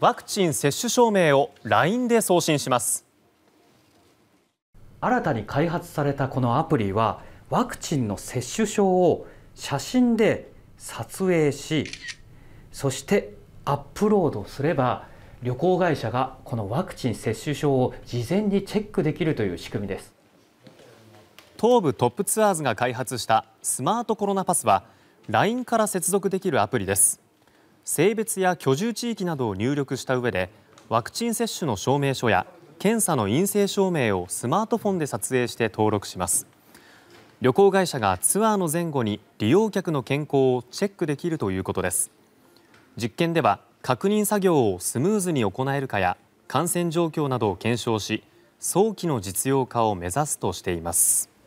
ワクチン接種証明を LINE で送信します新たに開発されたこのアプリはワクチンの接種証を写真で撮影しそしてアップロードすれば旅行会社がこのワクチン接種証を事前にチェックできるという仕組みです東武トップツアーズが開発したスマートコロナパスは LINE から接続できるアプリです性別や居住地域などを入力した上でワクチン接種の証明書や検査の陰性証明をスマートフォンで撮影して登録します旅行会社がツアーの前後に利用客の健康をチェックできるということです実験では確認作業をスムーズに行えるかや感染状況などを検証し早期の実用化を目指すとしています。